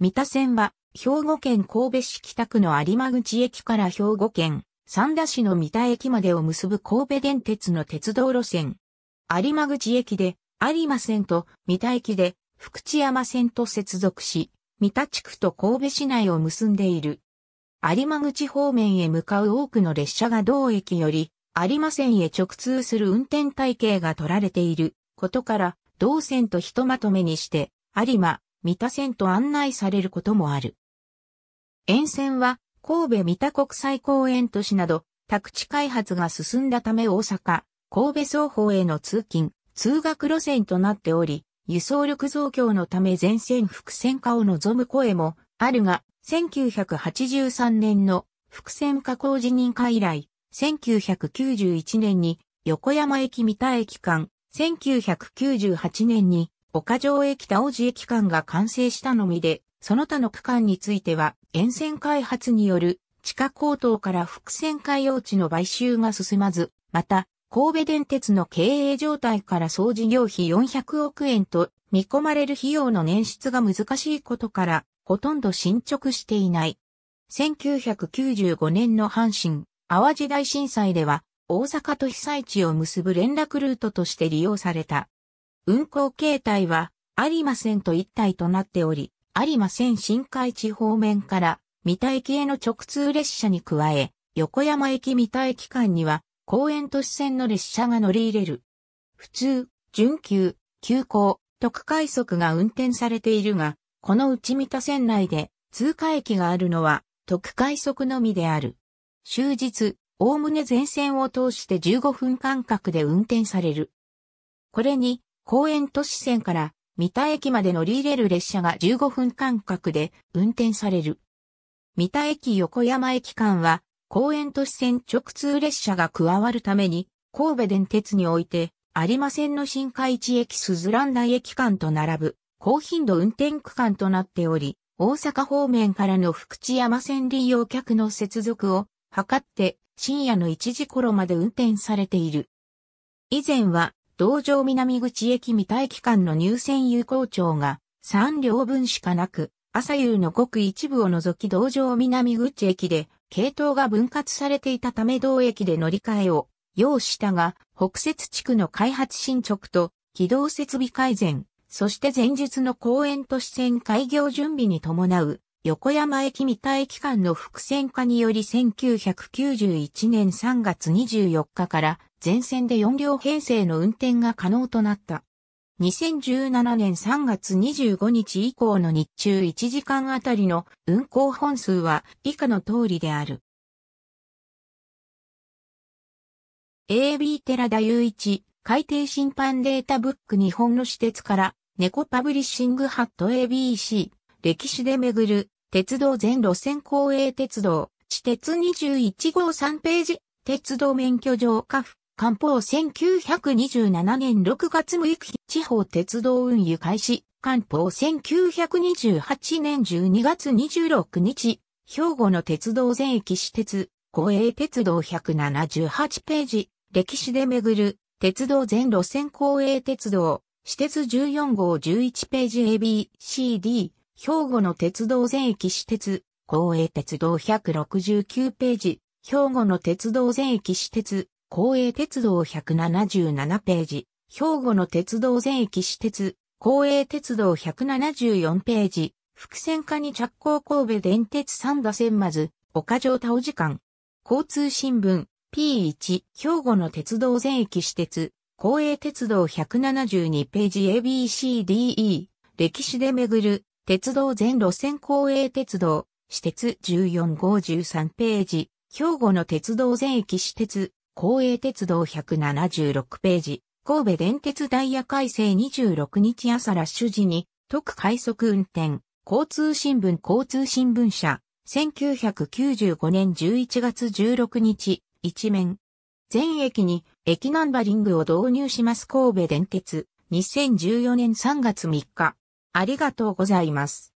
三田線は、兵庫県神戸市北区の有馬口駅から兵庫県三田市の三田駅までを結ぶ神戸電鉄の鉄道路線。有馬口駅で有馬線と三田駅で福知山線と接続し、三田地区と神戸市内を結んでいる。有馬口方面へ向かう多くの列車が同駅より有馬線へ直通する運転体系が取られていることから、同線とひとまとめにして、有馬、三田線と案内されることもある。沿線は神戸三田国際公園都市など宅地開発が進んだため大阪、神戸双方への通勤、通学路線となっており、輸送力増強のため全線複線化を望む声もあるが、1983年の伏線化工事認可以来、1991年に横山駅三田駅間、1998年に岡城駅田尾寺駅間が完成したのみで、その他の区間については、沿線開発による地下高騰から伏線海洋地の買収が進まず、また、神戸電鉄の経営状態から総事業費400億円と見込まれる費用の捻出が難しいことから、ほとんど進捗していない。1995年の阪神、淡路大震災では、大阪と被災地を結ぶ連絡ルートとして利用された。運行形態は、有馬線と一体となっており、有馬線新海地方面から、三田駅への直通列車に加え、横山駅三田駅間には、公園都市線の列車が乗り入れる。普通、準急、急行、特快速が運転されているが、この内三田線内で通過駅があるのは特快速のみである。終日、おおむね全線を通して15分間隔で運転される。これに、公園都市線から三田駅まで乗り入れる列車が15分間隔で運転される。三田駅横山駅間は公園都市線直通列車が加わるために神戸電鉄において有馬線の新海地駅鈴蘭台駅間と並ぶ高頻度運転区間となっており、大阪方面からの福知山線利用客の接続を図って深夜の1時頃まで運転されている。以前は道場南口駅未待駅間の入線有効庁が3両分しかなく、朝夕のごく一部を除き道場南口駅で、系統が分割されていたため同駅で乗り換えを要したが、北節地区の開発進捗と軌道設備改善、そして前日の公園都市線開業準備に伴う横山駅未待駅間の伏線化により1991年3月24日から全線で4両編成の運転が可能となった。2017年3月25日以降の日中1時間あたりの運行本数は以下の通りである。AB 寺田雄一、海底審判データブック日本の私鉄から、猫パブリッシングハット ABC、歴史で巡る、鉄道全路線公営鉄道、地鉄21号3ページ、鉄道免許状下付官報1927年6月6日地方鉄道運輸開始。官報1928年12月26日。兵庫の鉄道全域私鉄。公営鉄道178ページ。歴史で巡る。鉄道全路線公営鉄道。私鉄14号11ページ ABCD。兵庫の鉄道全域私鉄。公営鉄道169ページ。兵庫の鉄道全域私鉄。公営鉄道177ページ、兵庫の鉄道全駅私鉄、公営鉄道174ページ、伏線化に着工神戸電鉄三田線まず、岡城田お時間。交通新聞、P1、兵庫の鉄道全駅私鉄、公営鉄道172ページ ABCDE、歴史で巡る、鉄道全路線公営鉄道、私鉄14号13ページ、兵庫の鉄道全駅私鉄、公営鉄道176ページ、神戸電鉄ダイヤ改正26日朝ラッシュ時に、特快速運転、交通新聞交通新聞社、1995年11月16日、一面。全駅に駅ナンバリングを導入します神戸電鉄、2014年3月3日。ありがとうございます。